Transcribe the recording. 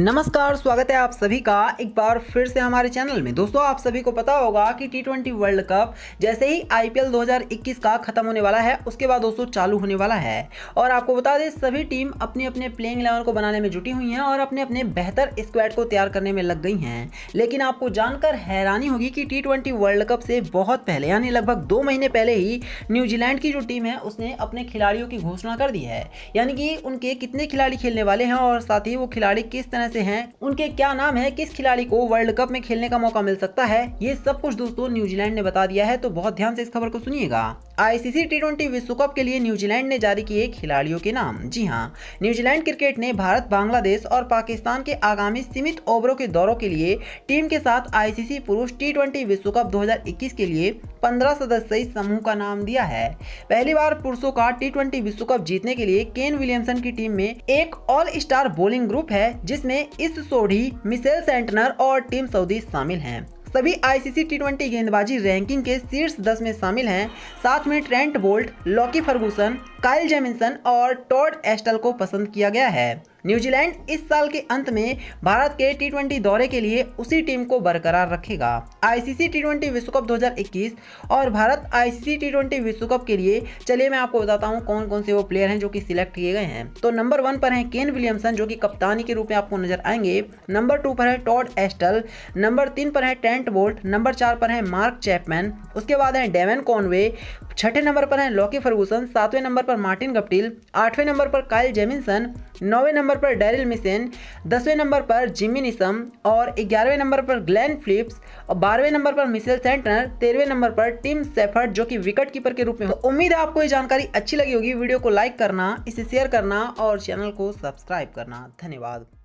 नमस्कार स्वागत है आप सभी का एक बार फिर से हमारे चैनल में दोस्तों आप सभी को पता होगा कि टी ट्वेंटी वर्ल्ड कप जैसे ही आईपीएल 2021 का खत्म होने वाला है उसके बाद दोस्तों चालू होने वाला है और आपको बता दें सभी टीम अपने अपने प्लेइंग इलेवन को बनाने में जुटी हुई हैं और अपने अपने बेहतर स्क्वाड को तैयार करने में लग गई हैं लेकिन आपको जानकर हैरानी होगी कि टी वर्ल्ड कप से बहुत पहले यानी लगभग दो महीने पहले ही न्यूजीलैंड की जो टीम है उसने अपने खिलाड़ियों की घोषणा कर दी है यानी कि उनके कितने खिलाड़ी खेलने वाले हैं और साथ ही वो खिलाड़ी किस तरह में से हैं उनके क्या नाम है किस खिलाड़ी को वर्ल्ड कप में खेलने का मौका मिल सकता है ये सब कुछ दोस्तों न्यूजीलैंड ने बता दिया है तो बहुत ध्यान से इस खबर को सुनिएगा आईसीसी टी ट्वेंटी विश्व कप के लिए न्यूजीलैंड ने जारी किए खिलाड़ियों के नाम जी हाँ न्यूजीलैंड क्रिकेट ने भारत बांग्लादेश और पाकिस्तान के आगामी सीमित ओवरों के दौरों के लिए टीम के साथ आईसीसी पुरुष टी ट्वेंटी विश्व कप दो के लिए पंद्रह सदस्यीय समूह का नाम दिया है पहली बार पुरुषों का टी ट्वेंटी विश्व कप जीतने के लिए केन विलियमसन की टीम में एक ऑल स्टार बोलिंग ग्रुप है जिसमें इस सोढ़ी मिसेल सेंटनर और टीम सऊदी शामिल हैं सभी आईसीसी टी ट्वेंटी गेंदबाजी रैंकिंग के शीर्ष दस में शामिल हैं साथ में Trent Boult Lockie Ferguson Kyle Jamieson और टॉड एस्टल को पसंद किया गया है न्यूजीलैंड इस साल के अंत में भारत के टी दौरे के लिए उसी टीम को बरकरार रखेगा आईसीसी टी विश्व कप 2021 और भारत आईसीसी टी विश्व कप के लिए चलिए मैं आपको बताता हूँ कौन कौन से वो प्लेयर हैं जो कि सिलेक्ट किए गए हैं तो नंबर वन पर हैं केन विलियमसन जो कि कप्तानी के रूप में आपको नजर आएंगे नंबर टू पर है टॉड एस्टल नंबर तीन पर है टेंट बोल्ट नंबर चार पर है मार्क चैपमैन उसके बाद हैं डेवन कॉनवे छठे नंबर पर हैं लॉकी फर्गूसन सातवें नंबर पर मार्टिन गप्टिल आठवें नंबर पर काइल जेमिनसन नौवें नंबर नंबर पर डेरिल मिसेन दसवें नंबर पर जिमी निसम और ग्यारहवें नंबर पर ग्लैन फिलिप्स और बारहवें नंबर पर मिसेल सेंटनर तेरहवें नंबर पर टीम सेफर्ट जो कि विकेट कीपर के रूप में उम्मीद है आपको ये जानकारी अच्छी लगी होगी वीडियो को लाइक करना इसे शेयर करना और चैनल को सब्सक्राइब करना धन्यवाद